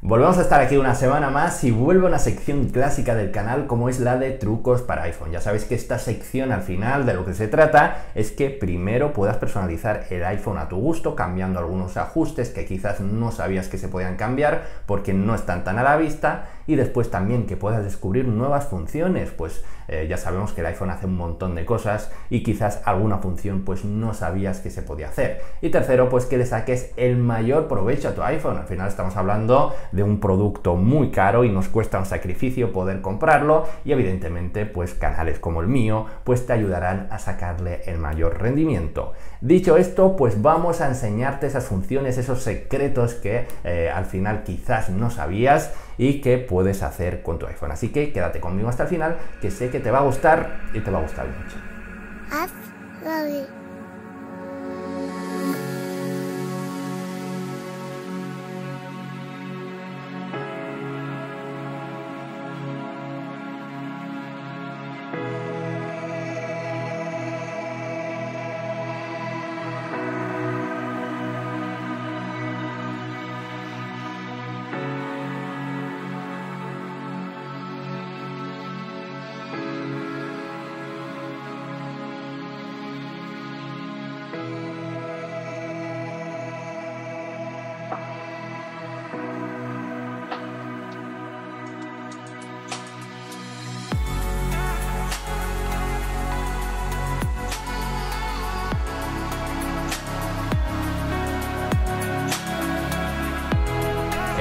Volvemos a estar aquí una semana más y vuelvo a una sección clásica del canal como es la de trucos para iPhone. Ya sabéis que esta sección al final de lo que se trata es que primero puedas personalizar el iPhone a tu gusto cambiando algunos ajustes que quizás no sabías que se podían cambiar porque no están tan a la vista y después también que puedas descubrir nuevas funciones, pues eh, ya sabemos que el iPhone hace un montón de cosas y quizás alguna función pues no sabías que se podía hacer. Y tercero pues que le saques el mayor provecho a tu iPhone. Al final estamos hablando de un producto muy caro y nos cuesta un sacrificio poder comprarlo y evidentemente pues canales como el mío pues te ayudarán a sacarle el mayor rendimiento. Dicho esto pues vamos a enseñarte esas funciones, esos secretos que eh, al final quizás no sabías y que puedes hacer con tu iPhone. Así que quédate conmigo hasta el final que sé que te va a gustar y te va a gustar mucho.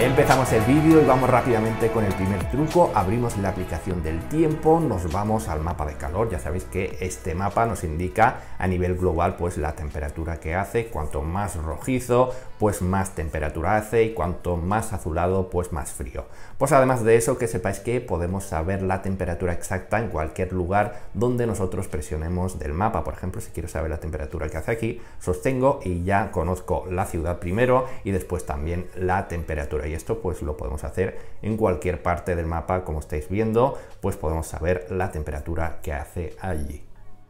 Empezamos el vídeo y vamos rápidamente con el primer truco. Abrimos la aplicación del tiempo, nos vamos al mapa de calor. Ya sabéis que este mapa nos indica a nivel global pues la temperatura que hace. Cuanto más rojizo, pues más temperatura hace y cuanto más azulado, pues más frío. Pues además de eso, que sepáis que podemos saber la temperatura exacta en cualquier lugar donde nosotros presionemos del mapa. Por ejemplo, si quiero saber la temperatura que hace aquí, sostengo y ya conozco la ciudad primero y después también la temperatura. Y esto pues lo podemos hacer en cualquier parte del mapa, como estáis viendo, pues podemos saber la temperatura que hace allí.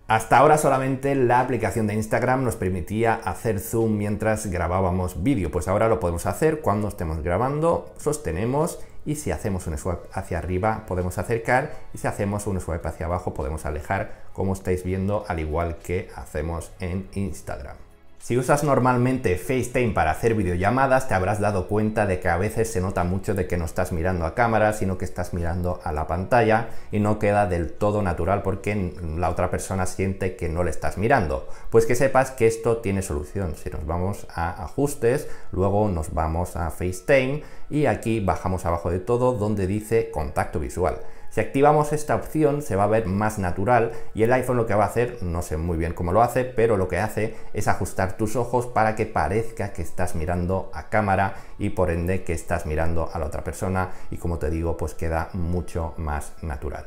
Hasta ahora solamente la aplicación de Instagram nos permitía hacer zoom mientras grabábamos vídeo, pues ahora lo podemos hacer cuando estemos grabando, sostenemos y si hacemos un swipe hacia arriba podemos acercar y si hacemos un swipe hacia abajo podemos alejar como estáis viendo al igual que hacemos en Instagram. Si usas normalmente FaceTime para hacer videollamadas, te habrás dado cuenta de que a veces se nota mucho de que no estás mirando a cámara, sino que estás mirando a la pantalla y no queda del todo natural porque la otra persona siente que no le estás mirando. Pues que sepas que esto tiene solución. Si nos vamos a ajustes, luego nos vamos a FaceTime y aquí bajamos abajo de todo donde dice contacto visual. Si activamos esta opción se va a ver más natural y el iPhone lo que va a hacer, no sé muy bien cómo lo hace, pero lo que hace es ajustar tus ojos para que parezca que estás mirando a cámara y por ende que estás mirando a la otra persona y como te digo pues queda mucho más natural.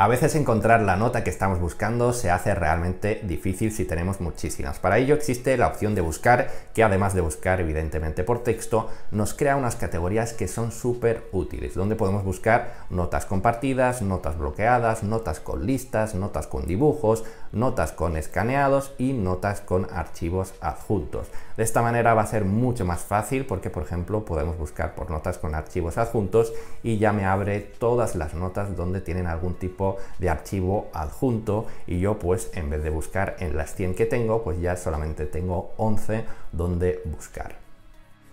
A veces encontrar la nota que estamos buscando se hace realmente difícil si tenemos muchísimas. Para ello existe la opción de buscar, que además de buscar evidentemente por texto, nos crea unas categorías que son súper útiles, donde podemos buscar notas compartidas, notas bloqueadas, notas con listas, notas con dibujos, notas con escaneados y notas con archivos adjuntos. De esta manera va a ser mucho más fácil porque, por ejemplo, podemos buscar por notas con archivos adjuntos y ya me abre todas las notas donde tienen algún tipo de archivo adjunto y yo pues en vez de buscar en las 100 que tengo, pues ya solamente tengo 11 donde buscar.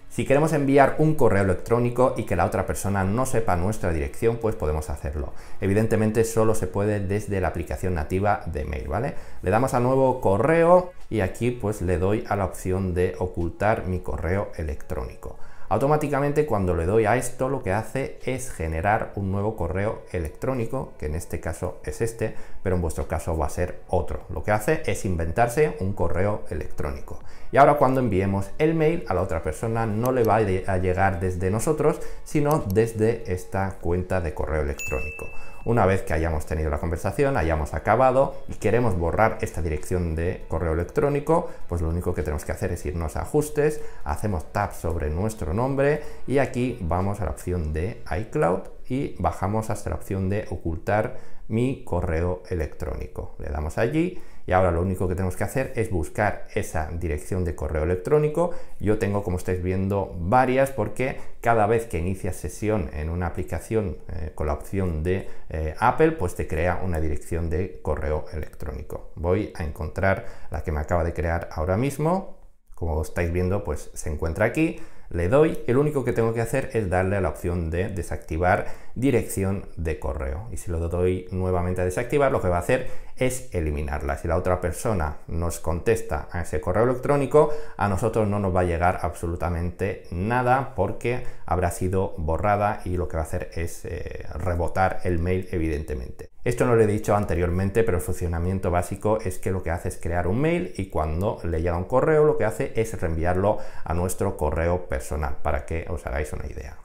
Si queremos enviar un correo electrónico y que la otra persona no sepa nuestra dirección, pues podemos hacerlo. Evidentemente solo se puede desde la aplicación nativa de mail, ¿vale? Le damos a nuevo correo y aquí pues le doy a la opción de ocultar mi correo electrónico. Automáticamente cuando le doy a esto lo que hace es generar un nuevo correo electrónico, que en este caso es este, pero en vuestro caso va a ser otro. Lo que hace es inventarse un correo electrónico. Y ahora cuando enviemos el mail a la otra persona no le va a llegar desde nosotros, sino desde esta cuenta de correo electrónico. Una vez que hayamos tenido la conversación, hayamos acabado y queremos borrar esta dirección de correo electrónico, pues lo único que tenemos que hacer es irnos a ajustes, hacemos tab sobre nuestro nombre y aquí vamos a la opción de iCloud y bajamos hasta la opción de ocultar mi correo electrónico. Le damos allí y ahora lo único que tenemos que hacer es buscar esa dirección de correo electrónico. Yo tengo, como estáis viendo, varias porque cada vez que inicias sesión en una aplicación eh, con la opción de eh, Apple, pues te crea una dirección de correo electrónico. Voy a encontrar la que me acaba de crear ahora mismo. Como estáis viendo, pues se encuentra aquí le doy, el único que tengo que hacer es darle a la opción de desactivar dirección de correo. Y si lo doy nuevamente a desactivar, lo que va a hacer es eliminarla. Si la otra persona nos contesta a ese correo electrónico, a nosotros no nos va a llegar absolutamente nada porque habrá sido borrada y lo que va a hacer es eh, rebotar el mail, evidentemente. Esto no lo he dicho anteriormente, pero el funcionamiento básico es que lo que hace es crear un mail y cuando le llega un correo lo que hace es reenviarlo a nuestro correo personal, para que os hagáis una idea.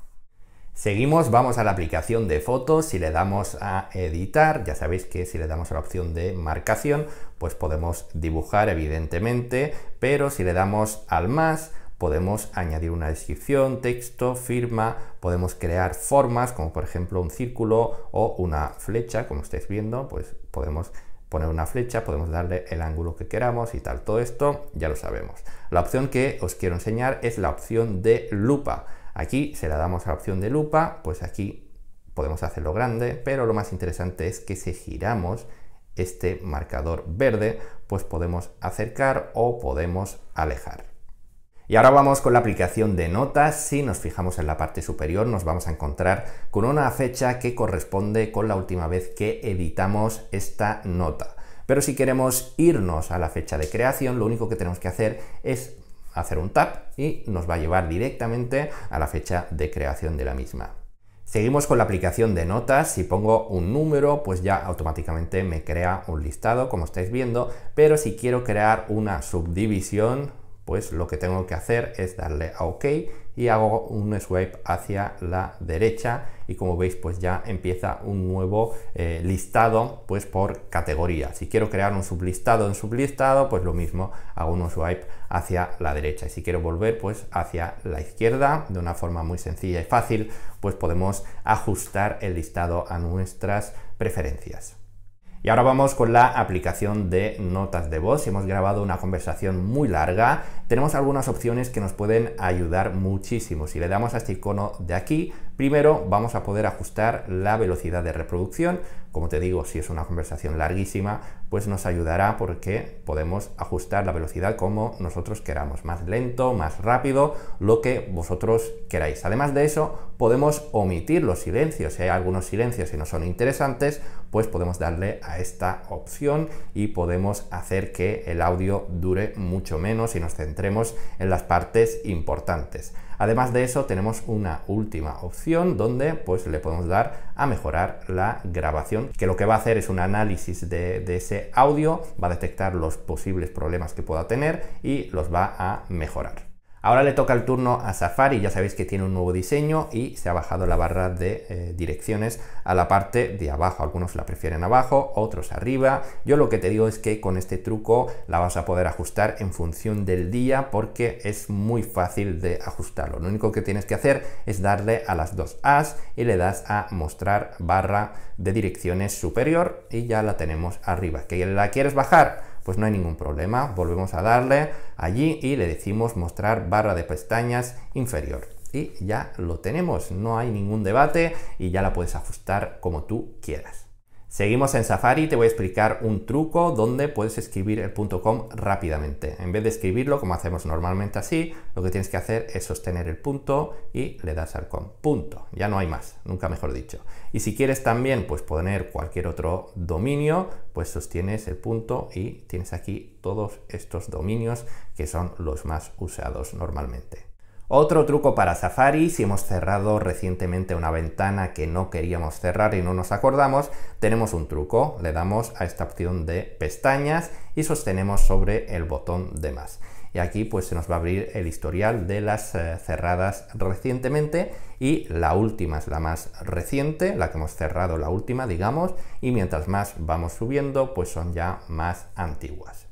Seguimos, vamos a la aplicación de fotos, si le damos a editar, ya sabéis que si le damos a la opción de marcación, pues podemos dibujar evidentemente, pero si le damos al más, podemos añadir una descripción, texto, firma, podemos crear formas como por ejemplo un círculo o una flecha, como estáis viendo, pues podemos poner una flecha, podemos darle el ángulo que queramos y tal. Todo esto ya lo sabemos. La opción que os quiero enseñar es la opción de lupa. Aquí se la damos a la opción de lupa, pues aquí podemos hacerlo grande, pero lo más interesante es que si giramos este marcador verde, pues podemos acercar o podemos alejar. Y ahora vamos con la aplicación de notas. Si nos fijamos en la parte superior nos vamos a encontrar con una fecha que corresponde con la última vez que editamos esta nota. Pero si queremos irnos a la fecha de creación, lo único que tenemos que hacer es hacer un tap y nos va a llevar directamente a la fecha de creación de la misma. Seguimos con la aplicación de notas, si pongo un número pues ya automáticamente me crea un listado como estáis viendo, pero si quiero crear una subdivisión pues lo que tengo que hacer es darle a OK y hago un swipe hacia la derecha y como veis pues ya empieza un nuevo eh, listado pues por categoría. Si quiero crear un sublistado en sublistado pues lo mismo hago un swipe hacia la derecha y si quiero volver pues hacia la izquierda de una forma muy sencilla y fácil pues podemos ajustar el listado a nuestras preferencias. Y ahora vamos con la aplicación de notas de voz. Hemos grabado una conversación muy larga. Tenemos algunas opciones que nos pueden ayudar muchísimo. Si le damos a este icono de aquí, primero vamos a poder ajustar la velocidad de reproducción. Como te digo, si es una conversación larguísima, pues nos ayudará porque podemos ajustar la velocidad como nosotros queramos, más lento, más rápido, lo que vosotros queráis. Además de eso, podemos omitir los silencios. Si hay algunos silencios que no son interesantes, pues podemos darle a esta opción y podemos hacer que el audio dure mucho menos y nos centremos en las partes importantes. Además de eso tenemos una última opción donde pues le podemos dar a mejorar la grabación que lo que va a hacer es un análisis de, de ese audio, va a detectar los posibles problemas que pueda tener y los va a mejorar. Ahora le toca el turno a Safari, ya sabéis que tiene un nuevo diseño y se ha bajado la barra de eh, direcciones a la parte de abajo. Algunos la prefieren abajo, otros arriba. Yo lo que te digo es que con este truco la vas a poder ajustar en función del día porque es muy fácil de ajustarlo. Lo único que tienes que hacer es darle a las dos As y le das a mostrar barra de direcciones superior y ya la tenemos arriba. ¿Que la quieres bajar? pues no hay ningún problema. Volvemos a darle allí y le decimos mostrar barra de pestañas inferior. Y ya lo tenemos, no hay ningún debate y ya la puedes ajustar como tú quieras. Seguimos en Safari, te voy a explicar un truco donde puedes escribir el .com rápidamente. En vez de escribirlo como hacemos normalmente así, lo que tienes que hacer es sostener el punto y le das al com. Punto. Ya no hay más, nunca mejor dicho. Y si quieres también pues poner cualquier otro dominio, pues sostienes el punto y tienes aquí todos estos dominios que son los más usados normalmente. Otro truco para Safari, si hemos cerrado recientemente una ventana que no queríamos cerrar y no nos acordamos, tenemos un truco, le damos a esta opción de pestañas y sostenemos sobre el botón de más. Y aquí pues se nos va a abrir el historial de las eh, cerradas recientemente y la última es la más reciente, la que hemos cerrado la última digamos, y mientras más vamos subiendo pues son ya más antiguas.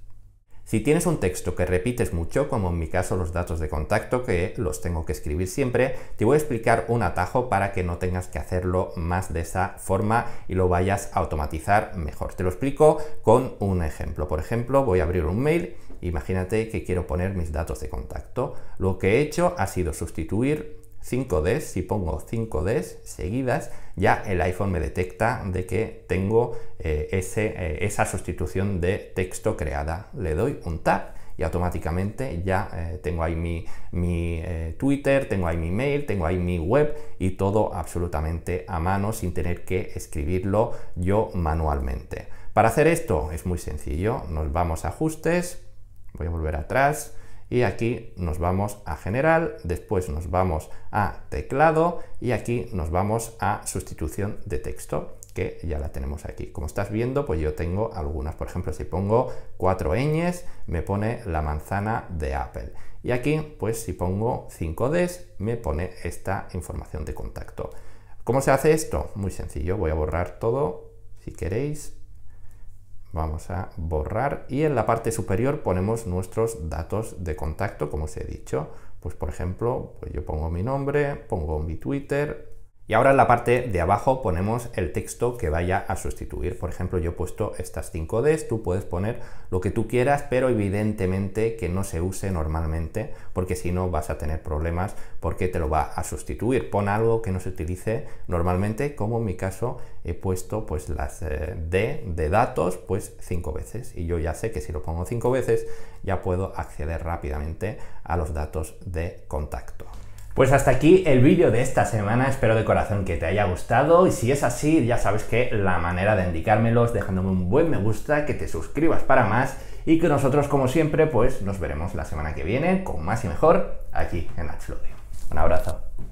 Si tienes un texto que repites mucho, como en mi caso los datos de contacto, que los tengo que escribir siempre, te voy a explicar un atajo para que no tengas que hacerlo más de esa forma y lo vayas a automatizar mejor. Te lo explico con un ejemplo. Por ejemplo, voy a abrir un mail, imagínate que quiero poner mis datos de contacto. Lo que he hecho ha sido sustituir 5Ds, si pongo 5Ds seguidas, ya el iPhone me detecta de que tengo eh, ese, eh, esa sustitución de texto creada. Le doy un tap y automáticamente ya eh, tengo ahí mi, Twitter, tengo ahí mi mail, tengo ahí mi web y todo absolutamente a mano sin tener que escribirlo yo manualmente. Para hacer esto es muy sencillo, nos vamos a ajustes, voy a volver atrás, y aquí nos vamos a general, después nos vamos a teclado y aquí nos vamos a sustitución de texto que ya la tenemos aquí. Como estás viendo, pues yo tengo algunas. Por ejemplo, si pongo cuatro ñes, me pone la manzana de Apple. Y aquí, pues si pongo 5Ds, me pone esta información de contacto. ¿Cómo se hace esto? Muy sencillo. Voy a borrar todo, si queréis. Vamos a borrar y en la parte superior ponemos nuestros datos de contacto, como os he dicho. Pues por ejemplo, pues yo pongo mi nombre, pongo mi Twitter, y ahora en la parte de abajo ponemos el texto que vaya a sustituir. Por ejemplo, yo he puesto estas 5Ds, tú puedes poner lo que tú quieras, pero evidentemente que no se use normalmente, porque si no vas a tener problemas porque te lo va a sustituir. Pon algo que no se utilice normalmente, como en mi caso he puesto pues las eh, D de datos pues 5 veces. Y yo ya sé que si lo pongo 5 veces ya puedo acceder rápidamente a los datos de contacto. Pues hasta aquí el vídeo de esta semana, espero de corazón que te haya gustado y si es así ya sabes que la manera de indicármelo es dejándome un buen me gusta, que te suscribas para más y que nosotros como siempre pues nos veremos la semana que viene con más y mejor aquí en Axlodio. Un abrazo.